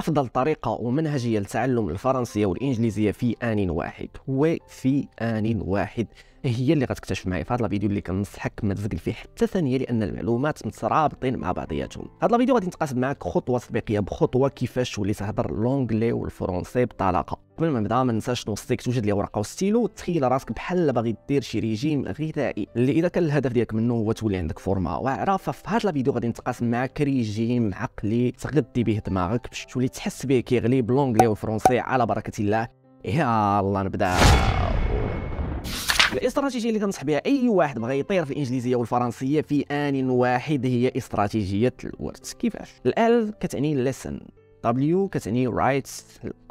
أفضل طريقة ومنهجية لتعلم الفرنسية والإنجليزية في آن واحد وفي آن واحد هي اللي غتكتشف معايا في هذا الفيديو اللي كنصحك ما تزقل فيه حتى ثانيه لان المعلومات مترابطين مع بعضياتهم هذا الفيديو غادي نتقاسم معك خطوه تطبيقيه بخطوه كيفاش ولي تهضر لونغلي والفرونسي بطلاقه قبل ما نبدا ما ننساش نوصيك توجد لي ورقه وستيلو تخيل راسك بحال باغي دير شي ريجيم غذائي اللي اذا كان الهدف ديالك منه هو تولي عندك فورما واعره ففي هذا الفيديو غادي نتقاسم معك ريجيم عقلي تغذي به دماغك باش تولي تحس به كيغلي بلونغلي والفرونسي على بركه الله الله نبدا الاستراتيجيه اللي كنصح بها اي واحد بغى يطير في الانجليزيه والفرنسيه في ان واحد هي استراتيجيه الورد كيفاش ال كتعني لسن دبليو كتعني رايت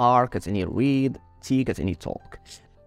ار كتعني ريد تي كتعني توك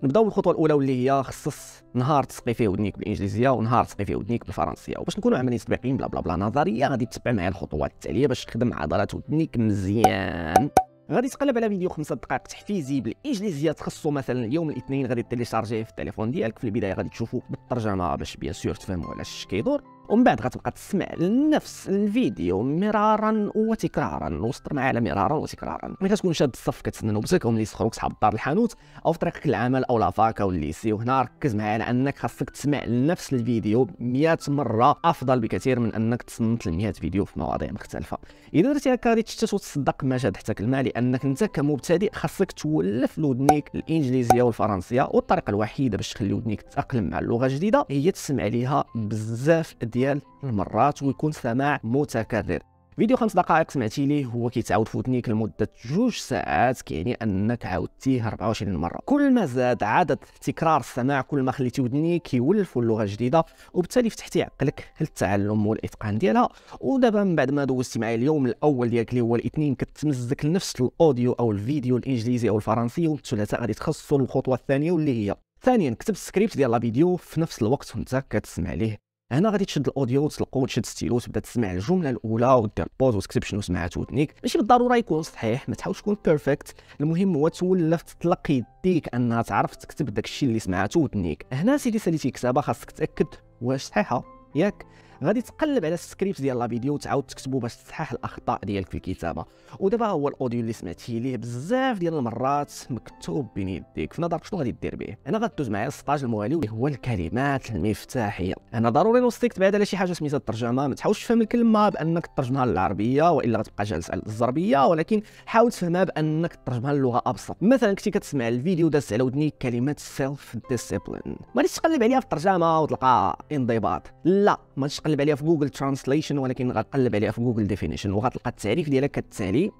نبداو بالخطوه الاولى واللي هي خصص نهار تسقي فيه ودنيك بالانجليزيه ونهار تسقي فيه ودنيك بالفرنسيه وباش نكونوا عمليين سباقين بلا بلا بلا نظريه غادي تتبع معايا الخطوات التاليه باش تخدم عضلات ودنيك مزيان غادي تقلب على فيديو خمسة دقائق تحفيزي بالانجليزيه تخصو مثلا اليوم الاثنين غادي تيليشارجيه في التليفون ديالك في البدايه غادي تشوفو بالترجمه باش بيان سور تفهمو علاش كيدور ومن بعد غتبقى تسمع لنفس الفيديو مرارا وتكرارا وسطر معاه على مرارا وتكرارا ملي كتكون شاد الصف كتسنى نوبتك وملي يسخروك صحاب الدار الحانوت او في طريقك للعمل او لافاك او الليسي وهنا ركز معايا على انك خاصك تسمع لنفس الفيديو 100 مره افضل بكثير من انك تصنت ل 100 فيديو في مواضيع مختلفه اذا درتي هكا غادي تشتت وتصدق ما شاد حتى كلمه لانك انت كمبتدئ خاصك تولف لودنيك الانجليزيه والفرنسيه والطريقه الوحيده باش تخلي ودنيك تتاقلم مع اللغه الجديده هي تسمع ليها بزاف ديال ديال المرات ويكون سماع متكرر فيديو خمس دقائق سمعتي ليه هو كيتعاود في ودنيك لمده جوج ساعات كيعني انك عاودتيه 24 مره كل ما زاد عدد تكرار السماع كل ما خليتي ودنيك يولفوا اللغه الجديده وبالتالي فتحتي عقلك للتعلم والاتقان ديالها ودابا من بعد ما دوزتي معايا اليوم الاول ديالك اللي هو الاثنين كتمزك لنفس الاوديو او الفيديو الانجليزي او الفرنسي والثلاثاء غادي تخصصوا الخطوه الثانيه واللي هي ثانيا كتب السكريبت ديال لا فيديو في نفس الوقت وانت كتسمع ليه هنا غادي تشد الاوديو وتلقو تشد ستيلو وتبدا تسمع الجمله الاولى ودير بوز وتكتب شنو سمعت ودنيك ماشي بالضروره يكون صحيح ما تحاولش تكون بيرفكت المهم هو تولف تطلق يديك انها تعرف تكتب داكشي اللي سمعته ودنيك هنا سيدي ساليتي كتابه خاصك تاكد واش صحيحه ياك غادي تقلب على السكريبت ديال لا فيديو وتعاود تكتبو باش تصحح الاخطاء ديالك في الكتابه ودابا هو الاوديو اللي سمعتي ليه بزاف ديال المرات مكتوب بين يديك في نظرك شنو غادي دير به انا غدوز معايا السطاج الموالي اللي هو الكلمات المفتاحيه انا ضروري نوصيك تبعد على شي حاجه سميتها الترجمه ما تحاولش تفهم الكلمه بانك ترجمها للعربيه والا غتبقى جالس على الزربيه ولكن حاول تفهمها بانك ترجمها للغه ابسط مثلا كنتي كتسمع الفيديو دازت على ودني كلمه سيلف ديسيبلين ما تقلب عليها في الترجمه وتلقى انضباط لا ما تشقلب غنقلب عليها في جوجل ترانسليشن ولكن غنقلب عليها في جوجل ديفينيشن وغتلقى التعريف ديالها كالتالي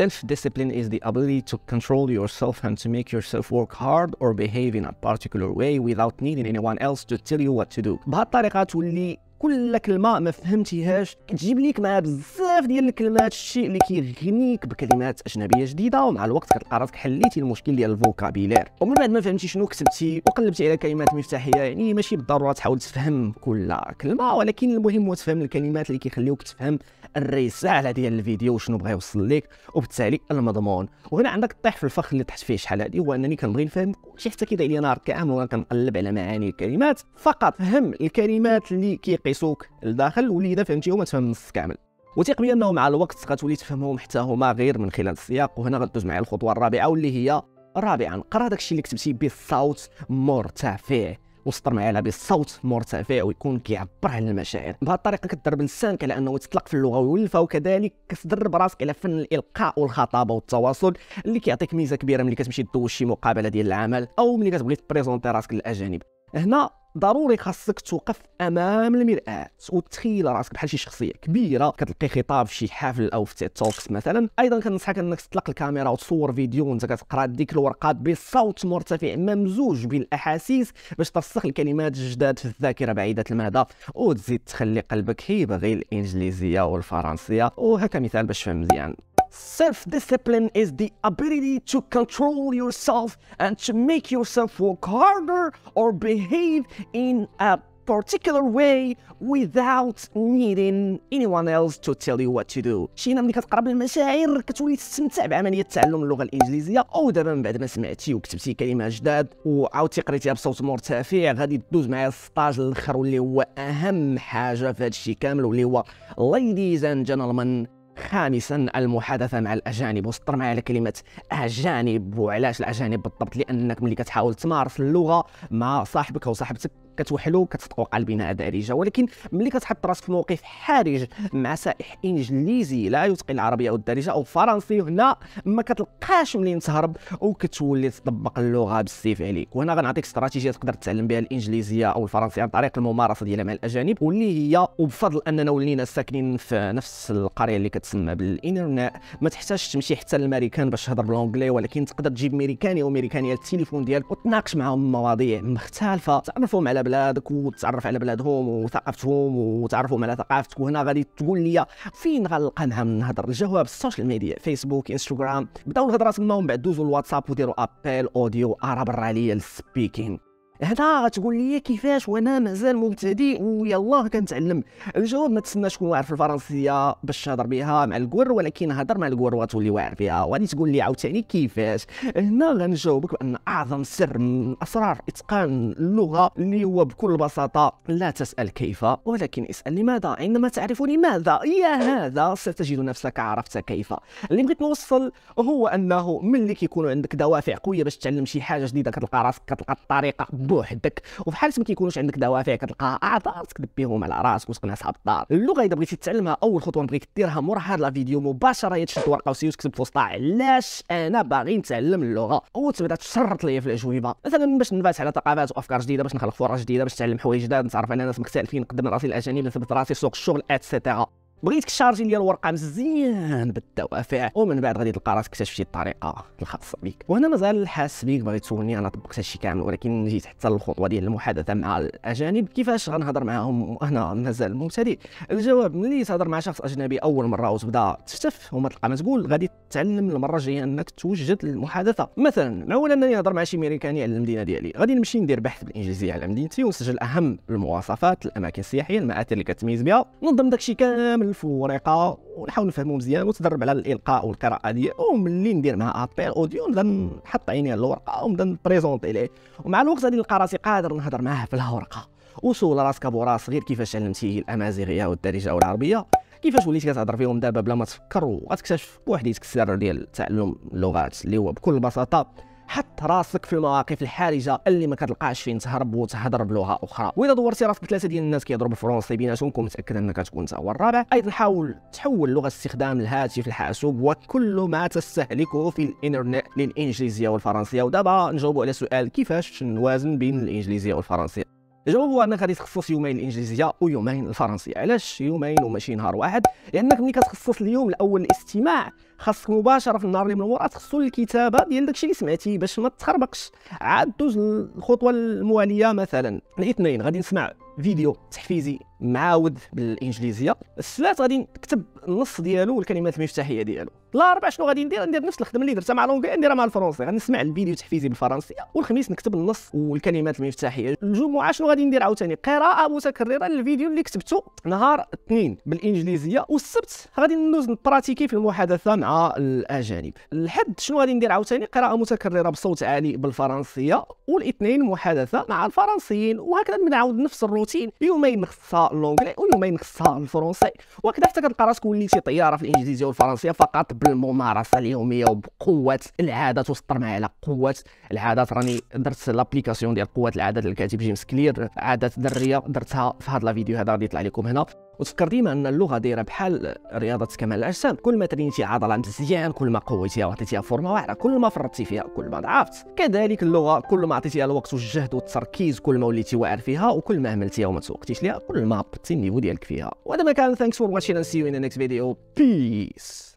Self discipline is the ability to control yourself and to make yourself work hard or behave in a particular way without needing anyone else to tell you what to do. بهالطريقه تولي كل كلمه ما فهمتيهاش كتجيب ليك معها بزاف بزاف ديال الكلمات الشيء اللي كيغنيك بكلمات اجنبيه جديده ومع الوقت كتلقى راسك حليتي المشكل ديال الفوكابيلير ومن بعد ما فهمتي شنو كتبتي وقلبتي على كلمات مفتاحيه يعني ماشي بالضروره تحاول تفهم كل كلمه ولكن المهم هو تفهم الكلمات اللي كيخليوك تفهم الرساله ديال الفيديو وشنو بغا يوصل لك وبالتالي المضمون وهنا عندك طيح في الفخ اللي طحت فيه شحال هادي هو انني كنبغي نفهم كلشي حتى كيضيع لي نهار كامل وانا كنقلب على معاني الكلمات فقط فهم الكلمات اللي كيقيسوك لداخل واللي اذا فهمتيهم تفهم النص كامل وثيق بانه مع الوقت غتولي تفهمهم حتى هما غير من خلال السياق وهنا غدوز معايا الخطوه الرابعه واللي هي رابعا قرا داكشي اللي كتبتي بصوت مرتفع وسطر معايا بصوت مرتفع ويكون كيعبر على المشاعر بهذه الطريقه كتدرب لسانك على انه يتطلق في اللغه ويولفها وكذلك كتدرب راسك على فن الالقاء والخطابه والتواصل اللي كيعطيك ميزه كبيره ملي كتمشي دوز شي مقابله ديال العمل او ملي كتبغي تبريزونتي راسك للاجانب هنا ضروري خاصك توقف امام المراه وتخيل راسك بحال شي شخصيه كبيره كتلقي خطاب في شي حفل او في توكس مثلا ايضا كنصحك انك تطلق الكاميرا وتصور فيديو وانت كتقرا ديك الورقات بصوت مرتفع ممزوج بالاحاسيس باش ترسخ الكلمات الجداد في الذاكره بعيده المدى وتزيد تخلي قلبك هيبه غير الانجليزيه والفرنسيه وهكا مثال باش تفهم مزيان Self discipline is the ability to control yourself and to make yourself work harder or behave in a particular way without needing anyone else to tell you what to do شي ملي كتقرب للمشاعر كتولي تستمتع بعمليه تعلم اللغه الانجليزيه او دابا من بعد ما سمعتي وكتبتي كلمه جداد وعاودتي قريتيها بصوت مرتفع غادي دوز معايا السطاج الاخر واللي هو اهم حاجه في هذا الشيء كامل واللي هو ladies and gentlemen خامسا المحادثه مع الاجانب وسطر معايا على كلمه اجانب وعلاش الاجانب بالضبط لانك ملي كتحاول تمارس اللغه مع صاحبك او صاحبتك كتوحلو كتتطوق على دارجه ولكن ملي كتحط راسك في موقف حرج مع سائح انجليزي لا يتقن العربيه او الدارجه او فرنسي هنا ما كتلقاش منين تهرب وكتولي تطبق اللغه بالسيف عليك وهنا غنعطيك استراتيجيه تقدر تتعلم بها الانجليزيه او الفرنسيه عن طريق الممارسه ديالها مع الاجانب واللي هي وبفضل اننا ولينا ساكنين في نفس القريه اللي كتسمى بالانترنت ما تحتاجش تمشي حتى للمريكان باش تهضر بالانجلي ولكن تقدر تجيب ميريكاني او ميريكانيه التليفون ديالك وتناقش معاهم مواضيع مختلفه تعرفهم على بلادك وتتعرف على بلادهم وثقافتهم وتعرفهم على ثقافتك وهنا غادي تقول لي فين غنلقى نها من نهضر الجواب السوشيال ميديا فيسبوك انستغرام بداو الهضره تما ومن بعد دوزوا الواتساب وديروا ابيل اوديو عرب الرالية للسبيكينغ هنا غتقول لي كيفاش وانا مازال مبتدئ ويلاه كنتعلم الجواب ما تسناش تكون واعر في الفرنسيه باش تهضر بها مع الكور ولكن هضر مع الكور وغتولي واعر فيها وغادي تقول لي عاوتاني كيفاش هنا غنجاوبك بان اعظم سر من اسرار اتقان اللغه اللي هو بكل بساطه لا تسال كيف ولكن اسال لماذا عندما تعرف لماذا يا هذا ستجد نفسك عرفت كيف اللي بغيت نوصل هو انه ملي كيكون عندك دوافع قويه باش تعلم شي حاجه جديده كتلقى راسك كتلقى الطريقه بوحدك وفي حال ما كيكونوش عندك دوافع كتلقاها اعذار تكذب على راسك وتقنع صحاب الدار اللغه اذا بغيتي تتعلمها اول خطوه نبغيك ديرها مورا هاد لا فيديو مباشره يتشد ورقه وسيوس كتب وسطها علاش انا باغي نتعلم اللغه وتبدا تشرط ليا في الاجوبه مثلا باش نبات على ثقافات وافكار جديده باش نخلق فرص جديده باش نتعلم حوايج جداد نتعرف على ناس مختلفين نقدم راسي الاجانب نثبت راسي في سوق الشغل اتسيتيرا بغيتك تشارجي ديال الورقه مزيان بالدوافع ومن بعد غادي تلقى راسك اكتشفتي الطريقه الخاصه بك وهنا مازال الحاس بيك باغي تسولني انا طبقت هادشي كامل ولكن جيت حتى للخطوه ديال المحادثه مع الاجانب كيفاش غنهضر معاهم وانا مازال مبتدئ الجواب ملي تهضر مع شخص اجنبي اول مره وتبدا تفتف وما تلقى ما تقول غادي تعلم المره الجايه انك توجد المحادثه مثلا معول انني نهضر مع شي ميريكاني على المدينه ديالي غادي نمشي ندير بحث بالانجليزيه على مدينتي ونسجل اهم المواصفات الاماكن السياحيه المآثر اللي كتميز بها ننظم داكشي كامل في ورقه ونحاول نفهمو مزيان وتدرب على الالقاء والقراءه ديالو وملي ندير معاه ابيل اوديو نبدا نحط عيني على الورقه ونبدا نبريزونتي ليه ومع الوقت غادي نلقى راسي قادر نهضر معاه في الورقه وسول راسك ابو راس غير كيفاش علمتيه الامازيغيه والدارجه والعربيه كيفاش وليتي كتهضر فيهم دابا بلا ما تفكر وغتكتشف بوحديتك السر ديال تعلم اللغات اللي هو بكل بساطه حط راسك في المواقف الحرجه اللي ما كتلقاش فين تهرب وتهضر بلغه اخرى واذا دورتي راسك ثلاثه ديال الناس كيهضروا بالفرنسي بيناتهم كون متاكد انك تكون انت هو الرابع ايضا حاول تحول لغه استخدام الهاتف الحاسوب وكل ما تستهلكه في الانترنت للانجليزيه والفرنسيه ودابا نجاوبوا على سؤال كيفاش نوازن بين الانجليزيه والفرنسيه الجواب هو انك غادي تخصص يومين الانجليزيه ويومين الفرنسيه علاش يومين وماشي نهار واحد لانك ملي كتخصص اليوم الاول الاستماع خاصك مباشره في النهار اللي من وراه تخصو الكتابه ديال داكشي اللي سمعتي باش ما تخربقش عاد دوز الخطوه المواليه مثلا الاثنين غادي نسمع فيديو تحفيزي معاود بالانجليزيه الثلاث غادي نكتب النص ديالو والكلمات المفتاحيه ديالو الاربعاء شنو غادي ندير ندير نفس الخدمه اللي درتها مع لونغي نديرها مع الفرنسي غنسمع الفيديو تحفيزي بالفرنسيه والخميس نكتب النص والكلمات المفتاحيه الجمعه شنو غادي ندير عاوتاني قراءه متكرره للفيديو اللي كتبته نهار الاثنين بالانجليزيه والسبت غادي ندوز نبراتيكي في المحادثه مع الاجانب الحد شنو غادي ندير عاوتاني قراءه متكرره بصوت عالي بالفرنسيه والاثنين محادثه مع الفرنسيين وهكذا بنعاود نفس الروتين الروتين يومين خصها لونجلي ويومين خصها الفرنسي وكذا حتى كتلقى راسك وليتي طياره في الانجليزيه والفرنسيه فقط بالممارسه اليوميه وبقوه العادات وسطر معايا على قوه العادات راني درت لابليكاسيون ديال قوه العادات للكاتب جيمس كلير عادات دريه درتها في هذا الفيديو هذا غادي يطلع لكم هنا وتفكر ديما ان اللغه دايره بحال رياضه كمال الاجسام كل ما ترينتي عضله مزيان كل ما قويتيها وعطيتيها فورمه واعره كل ما فرطتي فيها كل ما ضعفت كذلك اللغه كل ما عطيتيها الوقت والجهد والتركيز كل ما وليتي واعر فيها وكل ما عملت عملتيها وما تسوقتيش ليها كل ما عبطتي النيفو ديالك فيها ما كان ثانكس فور واتشين سي يو ان نيكست فيديو بيس